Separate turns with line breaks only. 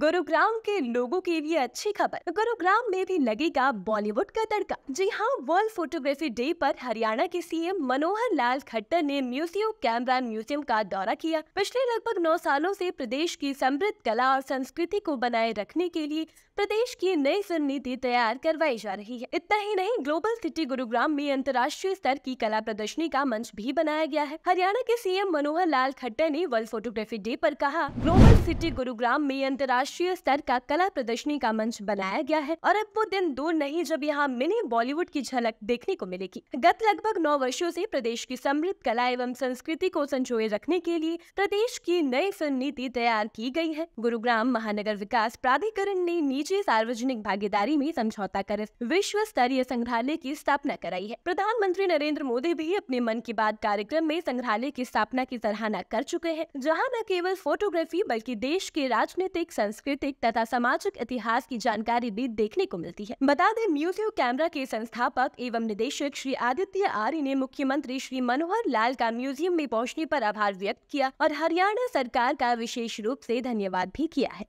गुरुग्राम के लोगों के लिए अच्छी खबर गुरुग्राम में भी लगेगा बॉलीवुड का तड़का जी हाँ वर्ल्ड फोटोग्राफी डे पर हरियाणा के सीएम मनोहर लाल खट्टर ने म्यूजियम कैमरा म्यूजियम का दौरा किया पिछले लगभग नौ सालों से प्रदेश की समृद्ध कला और संस्कृति को बनाए रखने के लिए प्रदेश की नई फिल्म नीति तैयार करवाई जा रही है इतना ही नहीं ग्लोबल सिटी गुरुग्राम में अंतर्राष्ट्रीय स्तर की कला प्रदर्शनी का मंच भी बनाया गया है हरियाणा के सीएम मनोहर लाल खट्टर ने वर्ल्ड फोटोग्राफी डे आरोप कहा ग्लोबल सिटी गुरुग्राम में अंतर्राष्ट्रीय राष्ट्रीय स्तर का कला प्रदर्शनी का मंच बनाया गया है और अब वो दिन दूर नहीं जब यहाँ मिनी बॉलीवुड की झलक देखने को मिलेगी गत लगभग नौ वर्षो ऐसी प्रदेश की समृद्ध कला एवं संस्कृति को संजोए रखने के लिए प्रदेश की नई फिल्म नीति तैयार की गई है गुरुग्राम महानगर विकास प्राधिकरण ने निजी सार्वजनिक भागीदारी में समझौता कर विश्व स्तरीय संग्रहालय की स्थापना कराई है प्रधानमंत्री नरेंद्र मोदी भी अपने मन की बात कार्यक्रम में संग्रहालय की स्थापना की सराहना कर चुके हैं जहाँ न केवल फोटोग्राफी बल्कि देश के राजनीतिक संस्कृति सांस्कृतिक तथा सामाजिक इतिहास की जानकारी भी देखने को मिलती है बता दें म्यूजियो कैमरा के संस्थापक एवं निदेशक श्री आदित्य आर्य ने मुख्यमंत्री श्री मनोहर लाल का म्यूजियम में पहुँचने पर आभार व्यक्त किया और हरियाणा सरकार का विशेष रूप से धन्यवाद भी किया है